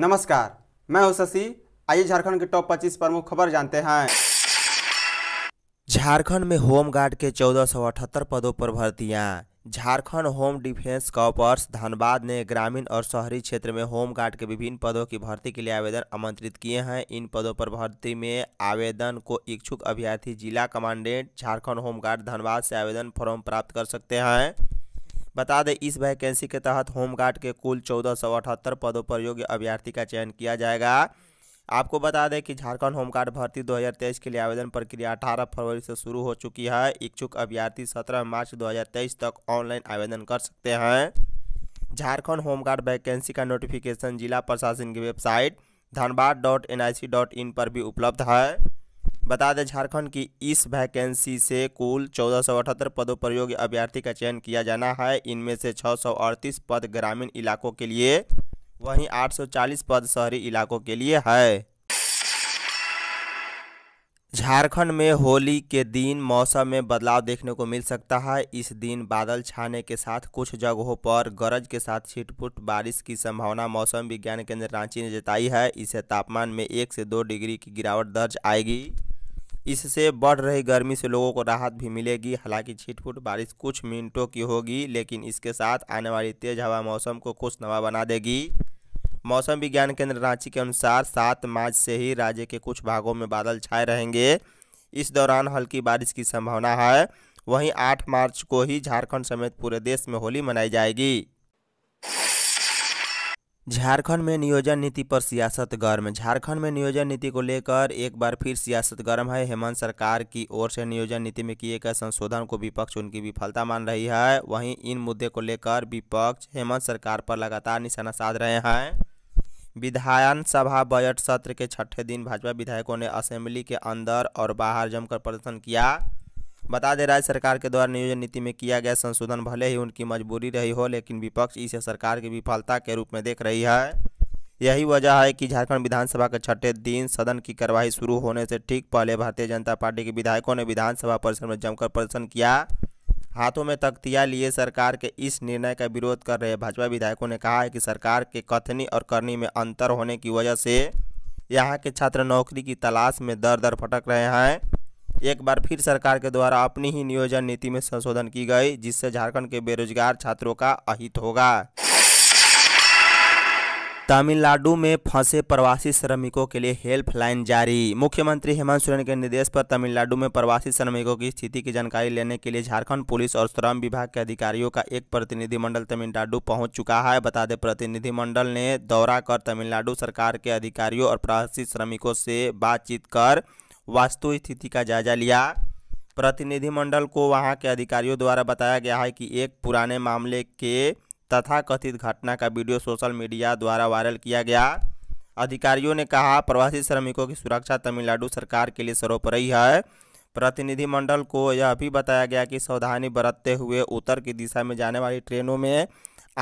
नमस्कार मैं हूं शशि आइए झारखंड के टॉप 25 प्रमुख खबर जानते हैं झारखंड में होमगार्ड के चौदह सौ अठहत्तर पदों पर भर्तियां Jharkhand home defence corps Dhanbad ने ग्रामीण और शहरी क्षेत्र में होमगार्ड के विभिन्न पदों की भर्ती के लिए आवेदन आमंत्रित किए हैं इन पदों पर भर्ती में आवेदन को इच्छुक अभ्यर्थी जिला कमांडेंट झारखंड होमगार्ड धनबाद से आवेदन फॉर्म प्राप्त कर सकते हैं बता दें इस वैकेंसी के तहत होमगार्ड के कुल चौदह सौ अठहत्तर पदों पर योग्य अभ्यर्थी का चयन किया जाएगा आपको बता दें कि झारखंड होमगार्ड भर्ती 2023 के लिए आवेदन प्रक्रिया 18 फरवरी से शुरू हो चुकी है इच्छुक अभ्यर्थी 17 मार्च 2023 तक ऑनलाइन आवेदन कर सकते हैं झारखंड होमगार्ड वैकेंसी का नोटिफिकेशन जिला प्रशासन की website Dhanbad dot N I C dot in पर भी उपलब्ध है बता दें झारखंड की इस वैकेंसी से कुल चौदह सौ अठहत्तर पदों पर योग्य अभ्यर्थी का चयन किया जाना है इनमें से छः सौ अड़तीस पद ग्रामीण इलाकों के लिए वहीं 840 पद शहरी इलाकों के लिए है झारखंड में होली के दिन मौसम में बदलाव देखने को मिल सकता है इस दिन बादल छाने के साथ कुछ जगहों पर गरज के साथ छिटपुट बारिश की संभावना मौसम विज्ञान केंद्र रांची ने जताई है इसे तापमान में एक से दो डिग्री की गिरावट दर्ज आएगी इससे बढ़ रही गर्मी से लोगों को राहत भी मिलेगी हालांकि छिटपुट बारिश कुछ मिनटों की होगी लेकिन इसके साथ आने वाली तेज हवा मौसम को खुशनवा बना देगी मौसम विज्ञान केंद्र रांची के अनुसार सात मार्च से ही राज्य के कुछ भागों में बादल छाए रहेंगे इस दौरान हल्की बारिश की संभावना है वहीं आठ मार्च को ही झारखंड समेत पूरे देश में होली मनाई जाएगी झारखंड में नियोजन नीति पर सियासत गर्म झारखंड में नियोजन नीति को लेकर एक बार फिर सियासत गर्म है हेमंत सरकार की ओर से नियोजन नीति में किए गए संशोधन को विपक्ष उनकी विफलता मान रही है वहीं इन मुद्दे को लेकर विपक्ष हेमंत सरकार पर लगातार निशाना साध रहे हैं विधानसभा बजट सत्र के छठे दिन भाजपा विधायकों ने असेंबली के अंदर और बाहर जमकर प्रदर्शन किया बता दें राज्य सरकार के द्वारा नियोजन नीति में किया गया संशोधन भले ही उनकी मजबूरी रही हो लेकिन विपक्ष इसे सरकार की विफलता के रूप में देख रही है यही वजह है कि झारखंड विधानसभा के छठे दिन सदन की कार्यवाही शुरू होने से ठीक पहले भारतीय जनता पार्टी के विधायकों ने विधानसभा परिसर में जमकर प्रदर्शन किया हाथों में तख्तियां लिए सरकार के इस निर्णय का विरोध कर रहे भाजपा विधायकों ने कहा है कि सरकार के कथनी और करनी में अंतर होने की वजह से यहाँ के छात्र नौकरी की तलाश में दर दर फटक रहे हैं एक बार फिर सरकार के द्वारा अपनी ही नियोजन नीति में संशोधन की गई जिससे झारखंड के बेरोजगार छात्रों का अहित होगा तमिलनाडु में फंसे प्रवासी श्रमिकों के लिए हेल्पलाइन जारी मुख्यमंत्री हेमंत सोरेन के निर्देश पर तमिलनाडु में प्रवासी श्रमिकों की स्थिति की जानकारी लेने के लिए झारखंड पुलिस और श्रम विभाग के अधिकारियों का एक प्रतिनिधिमंडल तमिलनाडु पहुंच चुका है बता दें प्रतिनिधिमंडल ने दौरा कर तमिलनाडु सरकार के अधिकारियों और प्रवासी श्रमिकों से बातचीत कर वास्तु स्थिति का जायजा लिया प्रतिनिधिमंडल को वहां के अधिकारियों द्वारा बताया गया है कि एक पुराने मामले के तथाकथित घटना का वीडियो सोशल मीडिया द्वारा वायरल किया गया अधिकारियों ने कहा प्रवासी श्रमिकों की सुरक्षा तमिलनाडु सरकार के लिए सर्वोपरि है प्रतिनिधिमंडल को यह भी बताया गया कि सावधानी बरतते हुए उत्तर की दिशा में जाने वाली ट्रेनों में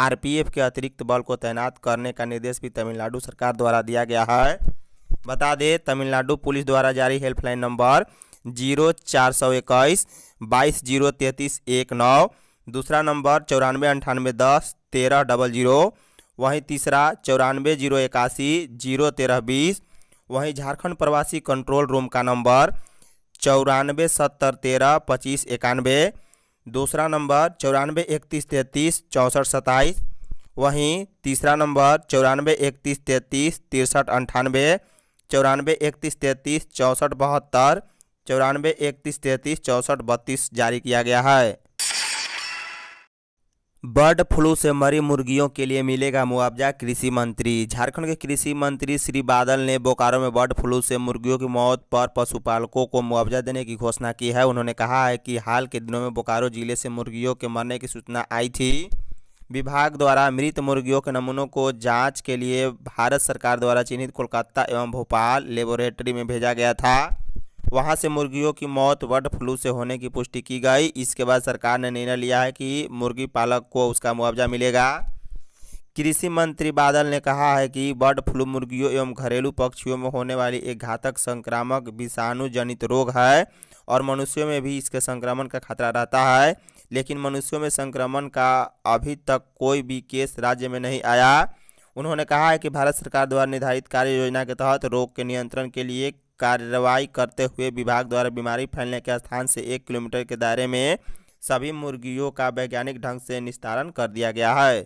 आरपीएफ के अतिरिक्त बल को तैनात करने का निर्देश भी तमिलनाडु सरकार द्वारा दिया गया है बता दें तमिलनाडु पुलिस द्वारा जारी हेल्पलाइन नंबर जीरो चार सौ इक्कीस बाईस जीरो तैंतीस एक नौ दूसरा नंबर चौरानवे अंठानवे दस तेरह डबल जीरो वहीं तीसरा चौरानवे जीरो इक्यासी जीरो तेरह बीस वहीं झारखंड प्रवासी कंट्रोल रूम का नंबर चौरानवे सत्तर तेरह पच्चीस इक्यानवे दूसरा नंबर चौरानवे इकतीस तैंतीस चौंसठ सत्ताईस वहीं तीसरा नंबर चौरानवे इकतीस तैंतीस तिरसठ अंठानवे चौरानवे इकतीस तैंतीस चौंसठ बहत्तर चौरानवे इकतीस तैंतीस चौंसठ बत्तीस जारी किया गया है बर्ड फ्लू से मरी मुर्गियों के लिए मिलेगा मुआवजा कृषि मंत्री झारखंड के कृषि मंत्री श्री बादल ने बोकारो में बर्ड फ्लू से मुर्गियों की मौत पर पशुपालकों को मुआवजा देने की घोषणा की है उन्होंने कहा है कि हाल के दिनों में बोकारो जिले से मुर्गियों के मरने की सूचना आई थी विभाग द्वारा मृत मुर्गियों के नमूनों को जांच के लिए भारत सरकार द्वारा चिन्हित कोलकाता एवं भोपाल लेबोरेटरी में भेजा गया था वहाँ से मुर्गियों की मौत बर्ड फ्लू से होने की पुष्टि की गई इसके बाद सरकार ने निर्णय लिया है कि मुर्गी पालक को उसका मुआवजा मिलेगा कृषि मंत्री बादल ने कहा है कि बर्ड फ्लू मुर्गियों एवं घरेलू पक्षियों में होने वाली एक घातक संक्रामक विषाणु जनित रोग है और मनुष्यों में भी इसके संक्रमण का खतरा रहता है लेकिन मनुष्यों में संक्रमण का अभी तक कोई भी केस राज्य में नहीं आया उन्होंने कहा है कि भारत सरकार द्वारा निर्धारित कार्य योजना के तहत रोग के नियंत्रण के लिए कार्रवाई करते हुए विभाग द्वारा बीमारी फैलने के स्थान से एक किलोमीटर के दायरे में सभी मुर्गियों का वैज्ञानिक ढंग से निस्तारण कर दिया गया है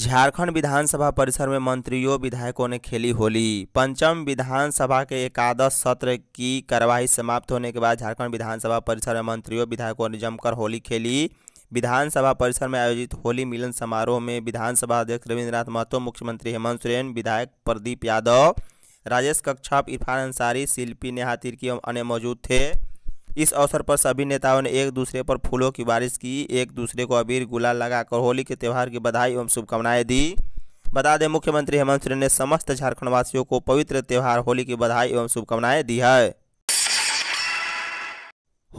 झारखंड विधानसभा परिसर में मंत्रियों विधायकों ने खेली होली पंचम विधानसभा के एकादश सत्र की कार्यवाही समाप्त होने के बाद झारखंड विधानसभा परिसर में मंत्रियों विधायकों ने जमकर होली खेली विधानसभा परिसर में आयोजित होली मिलन समारोह में विधानसभा अध्यक्ष रविन्द्रनाथ महतो मुख्यमंत्री हेमंत सोरेन विधायक प्रदीप यादव राजेश कक्षप इरफान अंसारी शिल्पी नेहा तिर्की अन्य मौजूद थे इस अवसर पर सभी नेताओं ने एक दूसरे पर फूलों की बारिश की एक दूसरे को अबीर गुलाल लगाकर होली के त्यौहार की बधाई एवं शुभकामनाएं दी बता दें मुख्यमंत्री हेमंत सोरेन ने समस्त झारखंडवासियों को पवित्र त्यौहार होली की बधाई एवं शुभकामनाएं दी है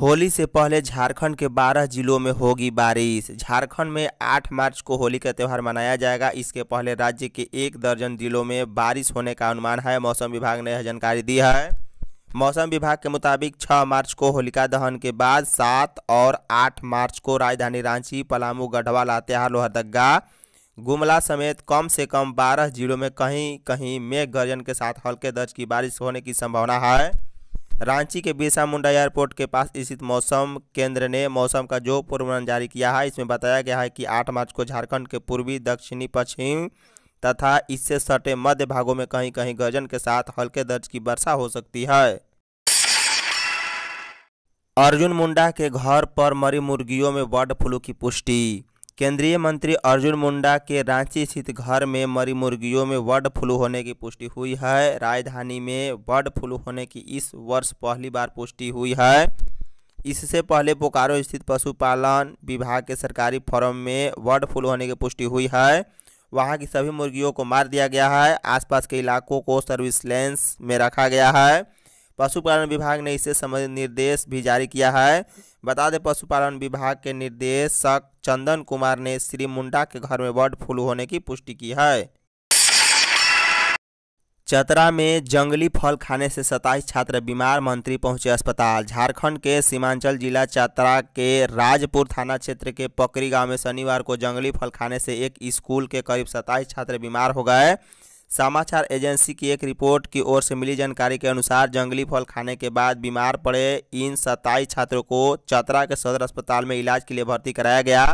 होली से पहले झारखंड के 12 जिलों में होगी बारिश झारखंड में 8 मार्च को होली का त्यौहार मनाया जाएगा इसके पहले राज्य के एक दर्जन जिलों में बारिश होने का अनुमान है मौसम विभाग ने यह जानकारी दी है मौसम विभाग के मुताबिक 6 मार्च को होलिका दहन के बाद 7 और 8 मार्च को राजधानी रांची पलामू गढ़वा लातेहार लोहरदगा गुमला समेत कम से कम 12 जिलों में कहीं कहीं मेघ गर्जन के साथ हल्के दर्ज की बारिश होने की संभावना है रांची के बिरसा मुंडा एयरपोर्ट के पास स्थित मौसम केंद्र ने मौसम का जो पूर्वानुमान जारी किया है इसमें बताया गया है कि 8 मार्च को झारखंड के पूर्वी दक्षिणी पश्चिम तथा इससे सटे मध्य भागों में कहीं कहीं गर्जन के साथ हल्के दर्ज की वर्षा हो सकती है अर्जुन मुंडा के घर पर मरी मुर्गियों में बर्ड फ्लू की पुष्टि केंद्रीय मंत्री अर्जुन मुंडा के रांची स्थित घर में मरी मुर्गियों में बर्ड फ्लू होने की पुष्टि हुई है राजधानी में बर्ड फ्लू होने की इस वर्ष पहली बार पुष्टि हुई है इससे पहले बोकारो स्थित पशुपालन विभाग के सरकारी फॉर्म में बर्ड फ्लू होने की पुष्टि हुई है वहाँ की सभी मुर्गियों को मार दिया गया है आसपास के इलाकों को सर्विसलेंस में रखा गया है पशुपालन विभाग ने इसे संबंधित निर्देश भी जारी किया है बता दें पशुपालन विभाग के निर्देशक चंदन कुमार ने श्री मुंडा के घर में बर्ड फ्लू होने की पुष्टि की है चतरा में जंगली फल खाने से सताईस छात्र बीमार मंत्री पहुंचे अस्पताल झारखंड के सीमांचल जिला चतरा के राजपुर थाना क्षेत्र के पकरी गांव में शनिवार को जंगली फल खाने से एक स्कूल के करीब सताईस छात्र बीमार हो गए समाचार एजेंसी की एक रिपोर्ट की ओर से मिली जानकारी के अनुसार जंगली फल खाने के बाद बीमार पड़े इन सताईस छात्रों को चतरा के सदर अस्पताल में इलाज के लिए भर्ती कराया गया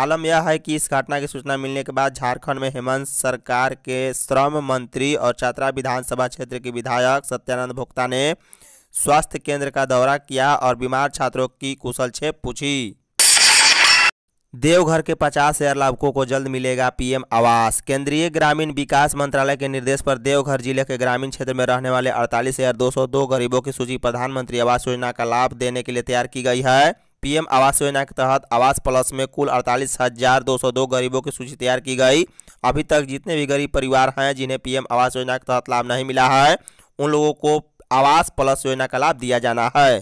आलम यह है कि इस घटना की सूचना मिलने के बाद झारखंड में हेमंत सरकार के श्रम मंत्री और चतरा विधानसभा क्षेत्र के विधायक सत्यानंद भोक्ता ने स्वास्थ्य केंद्र का दौरा किया और बीमार छात्रों की कुशल छेप पूछी देवघर के 50 हजार लाभुकों को जल्द मिलेगा पीएम आवास केंद्रीय ग्रामीण विकास मंत्रालय के निर्देश पर देवघर जिले के ग्रामीण क्षेत्र में रहने वाले अड़तालीस शेयर गरीबों की सूची प्रधानमंत्री आवास योजना का लाभ देने के लिए तैयार की गई है पीएम आवास योजना के तहत आवास प्लस में कुल अड़तालीस हज़ार दो सौ दो गरीबों की सूची तैयार की गई अभी तक जितने भी गरीब परिवार हैं जिन्हें पीएम आवास योजना के तहत लाभ नहीं मिला है उन लोगों को आवास प्लस योजना का लाभ दिया जाना है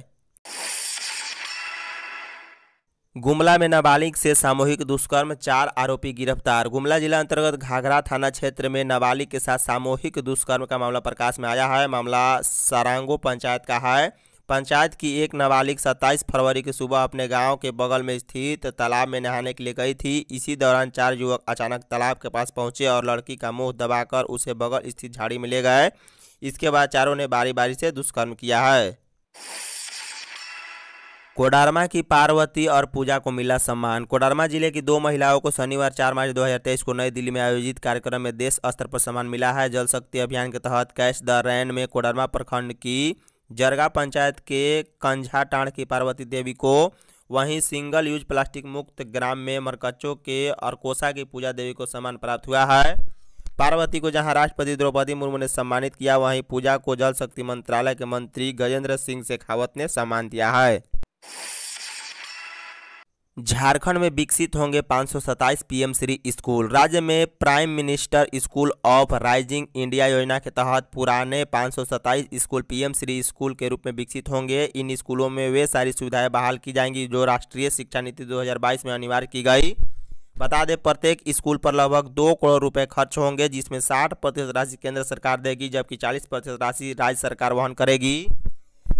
गुमला में नाबालिग से सामूहिक दुष्कर्म चार आरोपी गिरफ्तार गुमला जिला अंतर्गत घाघरा थाना क्षेत्र में नाबालिग के साथ सामूहिक दुष्कर्म का मामला प्रकाश में आया है मामला सारांगो पंचायत का है पंचायत की एक नाबालिग 27 फरवरी की सुबह अपने गांव के बगल में स्थित तालाब में नहाने के लिए गई थी इसी दौरान चार युवक अचानक तालाब के पास पहुंचे और लड़की का मुंह दबाकर उसे बगल स्थित झाड़ी में ले गए इसके बाद चारों ने बारी बारी से दुष्कर्म किया है कोडरमा की पार्वती और पूजा को मिला सम्मान कोडरमा जिले की दो महिलाओं को शनिवार 4 मार्च 2023 को नई दिल्ली में आयोजित कार्यक्रम में देश स्तर पर सम्मान मिला है जल शक्ति अभियान के तहत कैश द रैन में कोडरमा प्रखंड की जरगा पंचायत के कंझाटाण की पार्वती देवी को वहीं सिंगल यूज प्लास्टिक मुक्त ग्राम में मरकच्चों के और कोसा की पूजा देवी को सम्मान प्राप्त हुआ है पार्वती को जहां राष्ट्रपति द्रौपदी मुर्मू ने सम्मानित किया वहीं पूजा को जल शक्ति मंत्रालय के मंत्री गजेंद्र सिंह शेखावत ने सम्मान दिया है झारखंड में विकसित होंगे पाँच पीएम श्री स्कूल राज्य में prime minister school of rising India योजना के तहत पुराने पाँच स्कूल पीएम श्री स्कूल के रूप में विकसित होंगे इन स्कूलों में वे सारी सुविधाएं बहाल की जाएंगी जो राष्ट्रीय शिक्षा नीति 2022 में अनिवार्य की गई बता दें प्रत्येक स्कूल पर लगभग दो करोड़ रुपए खर्च होंगे जिसमें साठ प्रतिशत राशि केंद्र सरकार देगी जबकि चालीस प्रतिशत राशि राज्य सरकार वहन करेगी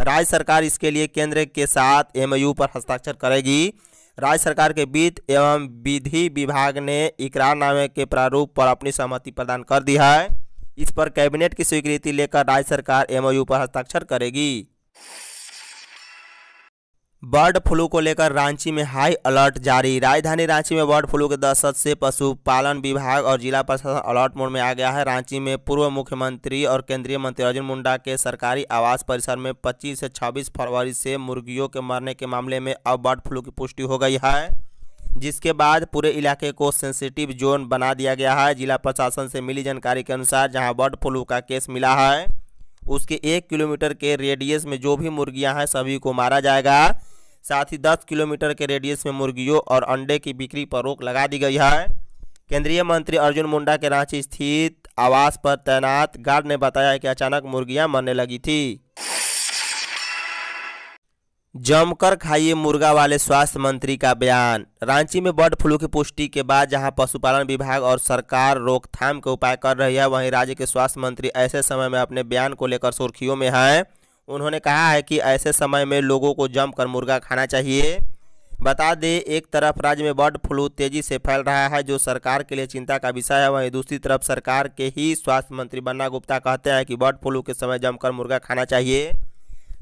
राज्य सरकार इसके लिए केंद्र के साथ एमयू पर हस्ताक्षर करेगी राज्य सरकार के वित्त एवं विधि विभाग ने इकरारनामे के प्रारूप पर अपनी सहमति प्रदान कर दी है इस पर कैबिनेट की स्वीकृति लेकर राज्य सरकार एमओयू पर हस्ताक्षर करेगी बर्ड फ्लू को लेकर रांची में हाई अलर्ट जारी राजधानी रांची में बर्ड फ्लू के दहशत से पशुपालन विभाग और जिला प्रशासन अलर्ट मोड में आ गया है रांची में पूर्व मुख्यमंत्री और केंद्रीय मंत्री अर्जुन मुंडा के सरकारी आवास परिसर में 25 से 26 फरवरी से मुर्गियों के मरने के मामले में अब बर्ड फ्लू की पुष्टि हो गई है जिसके बाद पूरे इलाके को सेंसिटिव जोन बना दिया गया है जिला प्रशासन से मिली जानकारी के अनुसार जहाँ बर्ड फ्लू का केस मिला है उसके एक किलोमीटर के रेडियस में जो भी मुर्गियां हैं सभी को मारा जाएगा साथ ही 10 किलोमीटर के रेडियस में मुर्गियों और अंडे की बिक्री पर रोक लगा दी गई है केंद्रीय मंत्री अर्जुन मुंडा के रांची स्थित आवास पर तैनात गार्ड ने बताया कि अचानक मुर्गियां मरने लगी थी जमकर खाइए मुर्गा वाले स्वास्थ्य मंत्री का बयान रांची में बर्ड फ्लू की पुष्टि के बाद जहां पशुपालन विभाग और सरकार रोकथाम के उपाय कर रही है वहीं राज्य के स्वास्थ्य मंत्री ऐसे समय में अपने बयान को लेकर सुर्खियों में हैं उन्होंने कहा है कि ऐसे समय में लोगों को जमकर मुर्गा खाना चाहिए बता दें एक तरफ राज्य में बर्ड फ्लू तेजी से फैल रहा है जो सरकार के लिए चिंता का विषय है वहीं दूसरी तरफ सरकार के ही स्वास्थ्य मंत्री बन्ना गुप्ता कहते हैं कि बर्ड फ्लू के समय जमकर मुर्गा खाना चाहिए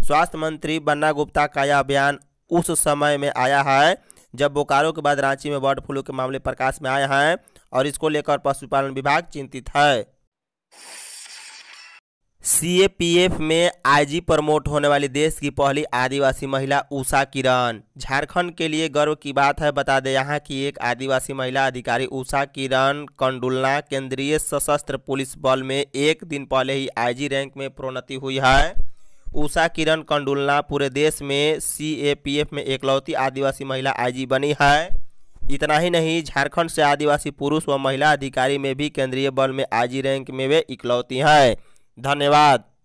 स्वास्थ्य मंत्री बन्ना गुप्ता का यह अभियान उस समय में आया है जब बोकारो के बाद रांची में बर्ड फ्लू के मामले प्रकाश में आए हैं और इसको लेकर पशुपालन विभाग चिंतित है सीएपीएफ में आईजी प्रमोट होने वाली देश की पहली आदिवासी महिला उषा किरण झारखंड के लिए गर्व की बात है बता दें यहाँ की एक आदिवासी महिला अधिकारी उषा किरण कंडुलना केंद्रीय सशस्त्र पुलिस बल में एक दिन पहले ही आईजी रैंक में प्रोन्नति हुई है उषा किरण कंडुलना पूरे देश में सीएपीएफ में एकलौती आदिवासी महिला आईजी बनी है इतना ही नहीं झारखंड से आदिवासी पुरुष व महिला अधिकारी में भी केंद्रीय बल में आईजी रैंक में वे इकलौती हैं धन्यवाद